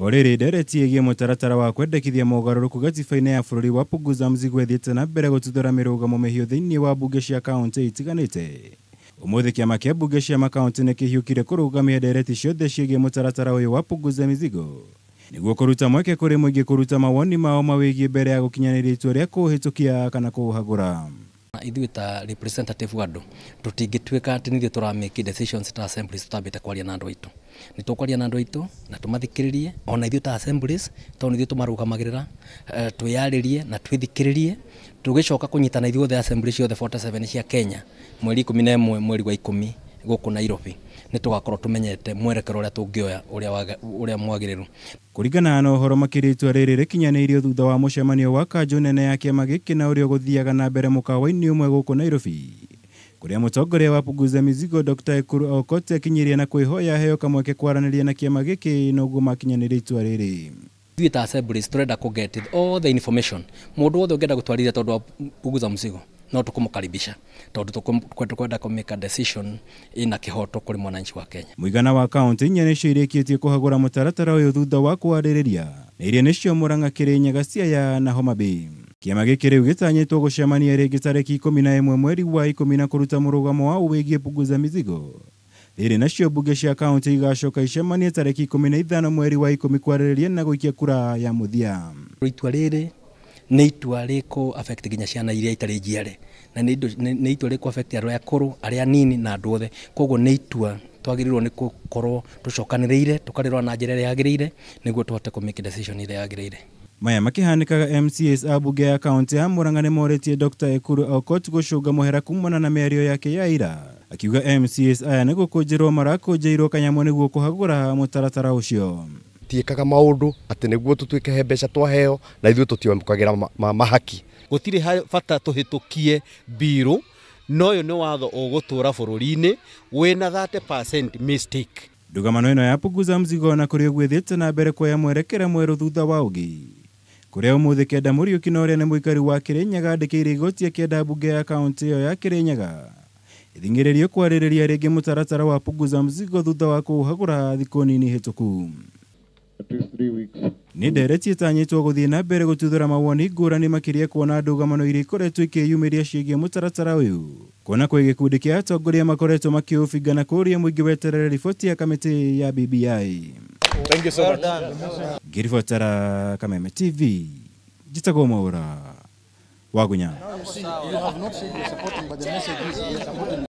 O rĩrĩ ndereti ĩgiĩ mũtaratara wa kwendekithia mogarũrũku gatiba-inĩ ya bũrũri wa Puguza Mzigo ĩthiĩte na mbere gũtuthũra mĩrũgamo mĩhiũ thĩinĩ wa mbunge cia kaunti itiganĩte ũmũthĩ kĩama kĩa mbunge cia makaunti nĩ kĩhiũkire kũrũgamia ndereti ciothe ciĩgiĩ mũtaratara ũyũ wa Puguza Mizigo nĩguo kũruta mweke kũrĩ mũingĩ kũruta mawoni mao mawĩgiĩ mbere ya gũkinyanĩria itua rĩa kũũhĩtũkia kana kũũhagũra ithuĩ ta representative andũ tũtingĩtuĩka atĩ nĩithuĩ tũramake decisions ta assemblies tũtambĩte kwaria na andũ aitũ nä tå na andå aitå na tå mathikä rä rie ona ithuä ta tondå ithuä tå marågamagä rä ra eh, twä yarä rie na twä thikä rä rie tå gä coka kå nyitana ithuothe ciothe 47 cia kenya mweri ikå mi na mweri wa ikå gå kå nairobi nä tå gakorwo tå menyete mwerekero å rä a tå ngä oya å rä a mwagä rä ru kå ringana na å horo makä tua rä rä rä kinyanä irio thutha wa må cemanio wa kanjå nene ya kĩama gä kä na å rä a gå thiaga na mbere må kawa-inä å mwe gå kå nairobi kuria mutongoria wa puguza mizigo dr ekuru aokote akinyiria na kwĩhoya heo kamweke kwaranĩria na kĩama gĩkĩ noguo makinyanĩria itua rĩrĩ ithuĩ ta assemblies tũrenda kũ get all the information mũndũ wothe ũngĩenda gũtwarithia tondũ wa punguza mzigo no tũkũmũkaribisha tondũ tũkwenda kũmeka decision ĩna kĩhoto kũrĩ mwananchi wa Kenya. Mũigana wa kaunti inya nĩcio irĩkĩtie kũhagũra mũtaratara ũyũ thutha wa kwarĩrĩria na iria nĩcio Murang'a, Kirinyaga, Siaya na Homa Bay. Kĩama gĩkĩ rĩu gĩtanyĩtwo gũcemania rĩngĩ tarĩki ikũmi na ĩmwe mweri wa ikũmi na kuruta mũrũgamo wao wĩgiĩ puguza mizigo. Ĩrĩ nacio mbunge cia kaunti igacoka icemanie tarĩki ikũmi na ithano mweri wa ikũmi kwarĩrĩria na gũikia kura ya mũthia. Itua rĩrĩ nĩ itua rĩkũ affect nginya ciana iria itarĩ njiare na nĩ itua rĩkũ affect andũ arĩa akũrũ arĩa anini na andũ othe koguo nĩ itua twagĩrĩirwo nĩ gũkorwo tũcokanĩrĩire tũkarĩrora na njĩra ĩrĩa yagĩrĩire nĩguo tũhote kũ make decision ĩrĩa yagĩrĩire maya makihanikaga mcs abuge ya kaunti ya muranga ni moretie dr ekuru aukot gucunga muhera kumana na mĩario yake ya ira akiuga mcs aya nĩ gũkũnjĩrwo marakũnjĩirwo kanyamũ nĩguo kũhagũra mũtaratara ũcio tiĩkaga maũndũ atĩ nĩguo tũtuĩke he mbeca twaheo na ithuĩ tũtiamũkagĩra mahaki gũtirĩ bata tũhĩtũkie mbirũ no ũyũ nĩ watho ũgũtũra bũrũri-inĩ wĩna 30 mistake ndũgamano ĩno ya punguza mzigo na kũrĩ ũgwĩthiĩte na mbere kwoya mwerekera mwerũ thutha wa ũgĩ kuria umuthi kenda Muriuki na uria ni muikari wa Kirinyaga andikiire igoti akienda mbunge ya kaunti iyo ya Kirinyaga ithing'iririo kwarĩrĩria rĩngĩ mũtaratara wa punguza mzigo thutha wa kũũhagũra thikũ nini hĩtũku nĩ ndereti ĩtanyĩtwo gũthiĩ na mbere gũtuthũra mawoni ngũrani makĩria kuona ndũgamano iria ikoretwo ikĩyumĩria ciĩgiĩ mũtaratara ũyũ kuona kwĩ gĩkundi kĩa atongoria makoretwo makĩũbinga na kũũria mũingĩ weterere riboti ya kamĩtĩ ya BBI Thank you so well much. Done. Kameme TV. Jitagoma Maura. Wagunya. You have not supporting, but the message is